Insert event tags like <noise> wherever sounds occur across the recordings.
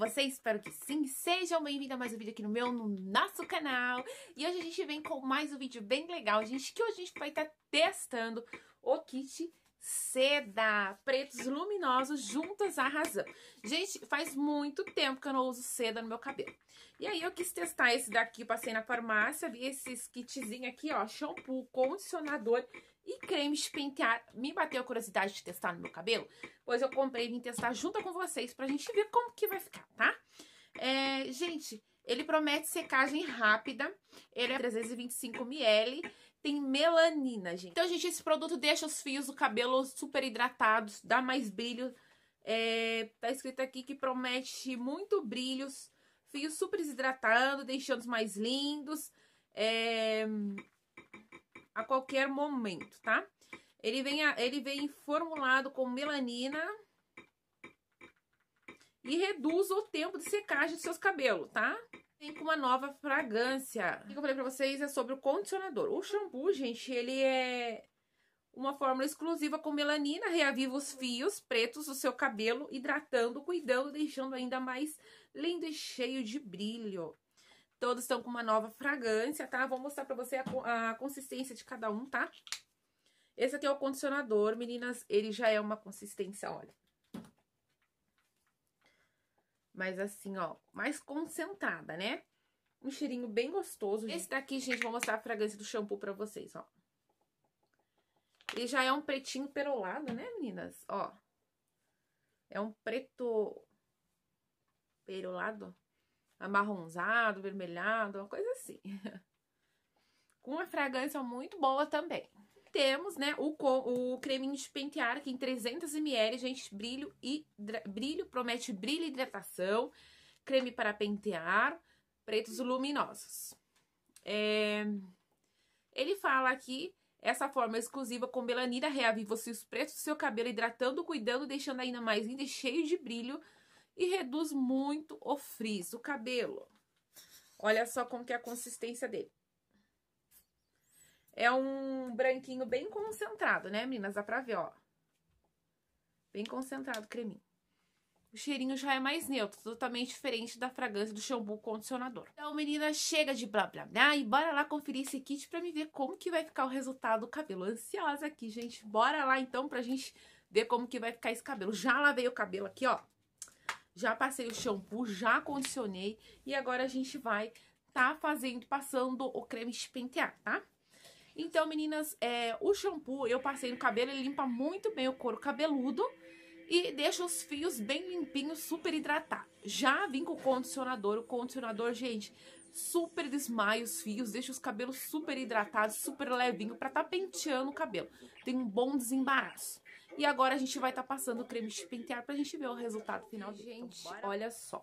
Vocês Espero que sim. Sejam bem-vindos a mais um vídeo aqui no meu, no nosso canal. E hoje a gente vem com mais um vídeo bem legal, gente, que hoje a gente vai estar tá testando o kit seda, pretos luminosos juntas à razão. Gente, faz muito tempo que eu não uso seda no meu cabelo. E aí eu quis testar esse daqui, passei na farmácia, vi esses kitzinho aqui, ó, shampoo, condicionador e creme de pentear. Me bateu a curiosidade de testar no meu cabelo, pois eu comprei e vim testar junto com vocês pra gente ver como que vai ficar, tá? É, gente, ele promete secagem rápida, ele é 325ml tem melanina, gente. Então, gente, esse produto deixa os fios do cabelo super hidratados, dá mais brilho. É, tá escrito aqui que promete muito brilhos, fios super hidratando, deixando os mais lindos é, a qualquer momento, tá? Ele vem, ele vem formulado com melanina, e reduz o tempo de secagem dos seus cabelos, tá? Vem com uma nova fragrância. O que eu falei pra vocês é sobre o condicionador. O shampoo, gente, ele é uma fórmula exclusiva com melanina, reaviva os fios pretos do seu cabelo, hidratando, cuidando, deixando ainda mais lindo e cheio de brilho. Todos estão com uma nova fragrância, tá? Vou mostrar pra você a, a consistência de cada um, tá? Esse aqui é o condicionador, meninas, ele já é uma consistência, olha mas assim, ó, mais concentrada, né? Um cheirinho bem gostoso. Esse daqui, gente, vou mostrar a fragrância do shampoo pra vocês, ó. Ele já é um pretinho perolado, né, meninas? Ó. É um preto perolado, amarronzado, vermelhado, uma coisa assim. <laughs> Com uma fragrância muito boa também temos, né, o, o creminho de pentear aqui em 300ml, gente, brilho e brilho, promete brilho e hidratação, creme para pentear, pretos luminosos. É... Ele fala aqui, essa forma exclusiva com melanina reaviva os pretos do seu cabelo, hidratando, cuidando, deixando ainda mais lindo e cheio de brilho, e reduz muito o frizz, o cabelo. Olha só como que é a consistência dele. É um branquinho bem concentrado, né, meninas? Dá pra ver, ó. Bem concentrado o creminho. O cheirinho já é mais neutro, totalmente diferente da fragrância do shampoo condicionador. Então, meninas, chega de blá blá blá e bora lá conferir esse kit pra me ver como que vai ficar o resultado do cabelo. Ansiosa aqui, gente. Bora lá, então, pra gente ver como que vai ficar esse cabelo. Já lavei o cabelo aqui, ó. Já passei o shampoo, já condicionei e agora a gente vai tá fazendo, passando o creme de pentear, tá? Então, meninas, é, o shampoo eu passei no cabelo, ele limpa muito bem o couro cabeludo e deixa os fios bem limpinhos, super hidratado. Já vim com o condicionador, o condicionador, gente, super desmaia os fios, deixa os cabelos super hidratados, super levinho, pra tá penteando o cabelo. Tem um bom desembaraço. E agora a gente vai estar tá passando o creme de pentear pra gente ver o resultado final. Então, gente, olha só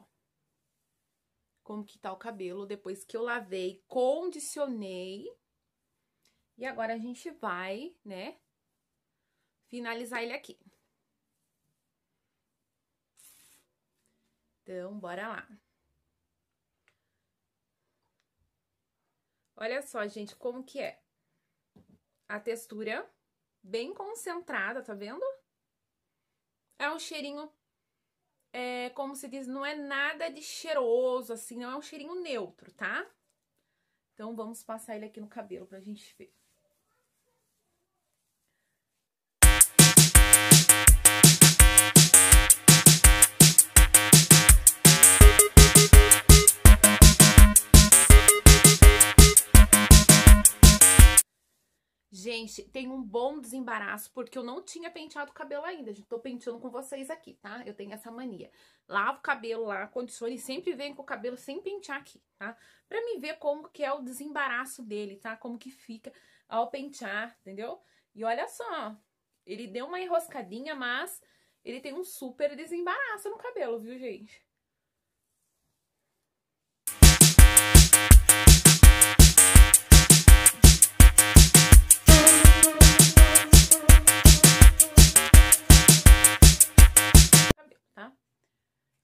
como que tá o cabelo depois que eu lavei, condicionei e agora a gente vai, né, finalizar ele aqui. Então, bora lá. Olha só, gente, como que é. A textura bem concentrada, tá vendo? É um cheirinho, é, como se diz, não é nada de cheiroso, assim, não é um cheirinho neutro, tá? Então, vamos passar ele aqui no cabelo pra gente ver. gente, tem um bom desembaraço, porque eu não tinha penteado o cabelo ainda, gente. Tô penteando com vocês aqui, tá? Eu tenho essa mania. Lavo o cabelo lá, condiciono e sempre venho com o cabelo sem pentear aqui, tá? Pra me ver como que é o desembaraço dele, tá? Como que fica ao pentear, entendeu? E olha só, ele deu uma enroscadinha, mas ele tem um super desembaraço no cabelo, viu, gente?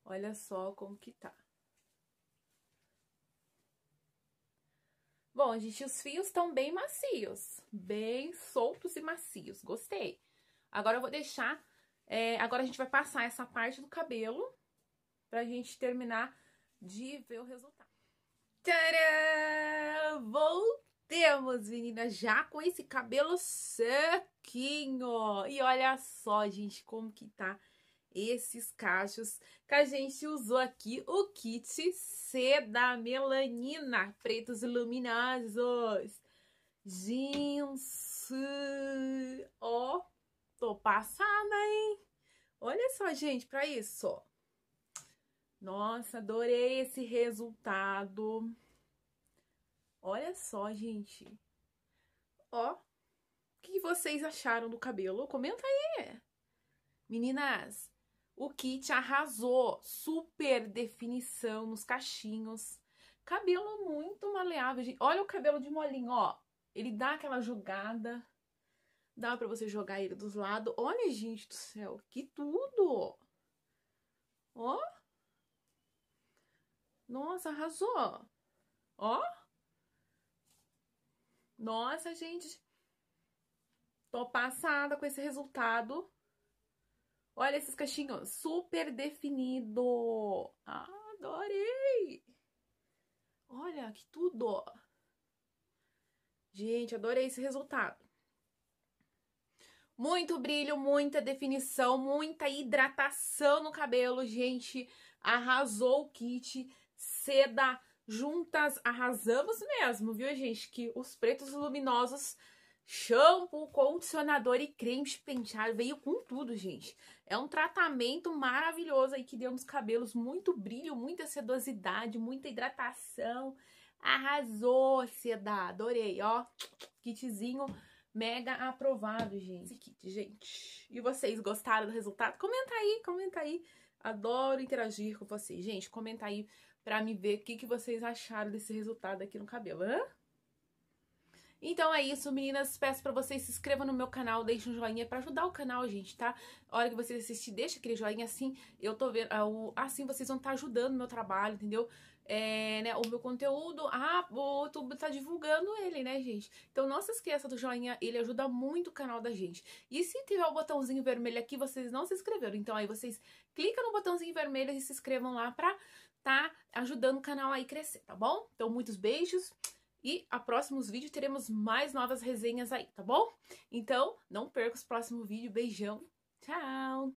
Olha só como que tá. Bom, gente, os fios estão bem macios, bem soltos e macios, gostei. Agora eu vou deixar, é, agora a gente vai passar essa parte do cabelo pra gente terminar de ver o resultado. Tcharam! Voltemos, meninas, já com esse cabelo sequinho. E olha só, gente, como que tá esses cachos que a gente usou aqui o kit C da melanina, pretos luminosos. Gente, ó, tô passada, hein? Olha só, gente, pra isso, Nossa, adorei esse resultado. Olha só, gente. Ó, o que vocês acharam do cabelo? Comenta aí. Meninas, o kit arrasou, super definição nos cachinhos. Cabelo muito maleável, gente. Olha o cabelo de molinho, ó. Ele dá aquela jogada. Dá pra você jogar ele dos lados. Olha, gente do céu, que tudo! Ó. Nossa, arrasou. Ó. Nossa, gente. Tô passada com esse resultado. Olha esses cachinhos, super definido. Ah, adorei! Olha que tudo! Gente, adorei esse resultado. Muito brilho, muita definição, muita hidratação no cabelo, gente. Arrasou o kit. Seda juntas, arrasamos mesmo, viu, gente? Que os pretos luminosos shampoo, condicionador e creme de penteado. Veio com tudo, gente. É um tratamento maravilhoso aí que deu nos cabelos muito brilho, muita sedosidade, muita hidratação. Arrasou, seda. Adorei, ó. Kitzinho mega aprovado, gente. Esse kit, gente. E vocês gostaram do resultado? Comenta aí, comenta aí. Adoro interagir com vocês. Gente, comenta aí pra me ver o que, que vocês acharam desse resultado aqui no cabelo, hã? Então é isso, meninas. Peço para vocês se inscrevam no meu canal, deixem um joinha para ajudar o canal, gente, tá? A hora que vocês assistirem, deixa aquele joinha assim. Eu tô vendo, ah, assim vocês vão estar tá ajudando o meu trabalho, entendeu? É, né, o meu conteúdo, ah, o YouTube tá divulgando ele, né, gente? Então não se esqueça do joinha, ele ajuda muito o canal da gente. E se tiver o botãozinho vermelho aqui, vocês não se inscreveram, então aí vocês clicam no botãozinho vermelho e se inscrevam lá pra tá ajudando o canal aí crescer, tá bom? Então muitos beijos. E a próximos vídeos teremos mais novas resenhas aí, tá bom? Então, não perca os próximos vídeos. Beijão, tchau!